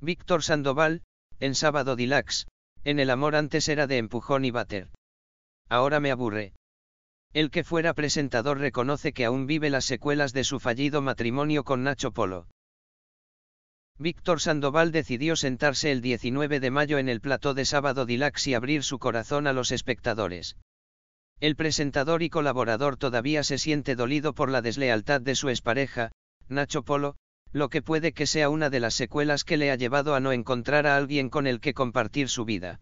Víctor Sandoval, en Sábado Dilax, en el amor antes era de empujón y bater. Ahora me aburre. El que fuera presentador reconoce que aún vive las secuelas de su fallido matrimonio con Nacho Polo. Víctor Sandoval decidió sentarse el 19 de mayo en el plató de Sábado Dilax y abrir su corazón a los espectadores. El presentador y colaborador todavía se siente dolido por la deslealtad de su expareja, Nacho Polo, lo que puede que sea una de las secuelas que le ha llevado a no encontrar a alguien con el que compartir su vida.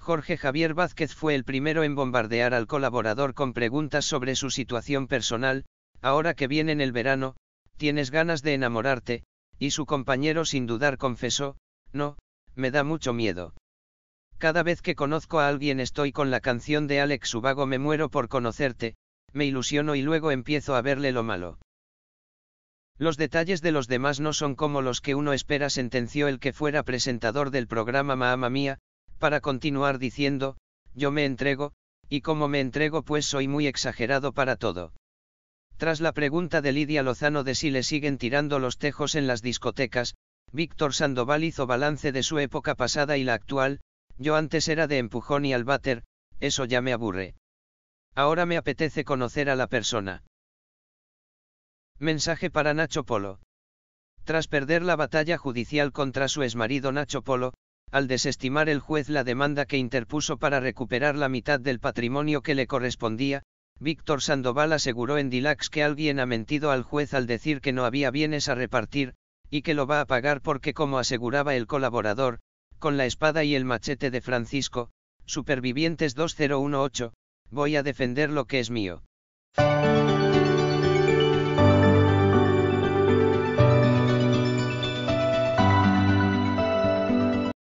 Jorge Javier Vázquez fue el primero en bombardear al colaborador con preguntas sobre su situación personal, ahora que viene en el verano, tienes ganas de enamorarte, y su compañero sin dudar confesó, no, me da mucho miedo. Cada vez que conozco a alguien estoy con la canción de Alex Subago me muero por conocerte, me ilusiono y luego empiezo a verle lo malo. Los detalles de los demás no son como los que uno espera, sentenció el que fuera presentador del programa Mahama Mía, para continuar diciendo, yo me entrego, y como me entrego pues soy muy exagerado para todo. Tras la pregunta de Lidia Lozano de si le siguen tirando los tejos en las discotecas, Víctor Sandoval hizo balance de su época pasada y la actual, yo antes era de empujón y al váter, eso ya me aburre. Ahora me apetece conocer a la persona. Mensaje para Nacho Polo. Tras perder la batalla judicial contra su exmarido Nacho Polo, al desestimar el juez la demanda que interpuso para recuperar la mitad del patrimonio que le correspondía, Víctor Sandoval aseguró en Dilax que alguien ha mentido al juez al decir que no había bienes a repartir, y que lo va a pagar porque como aseguraba el colaborador, con la espada y el machete de Francisco, Supervivientes 2018, voy a defender lo que es mío.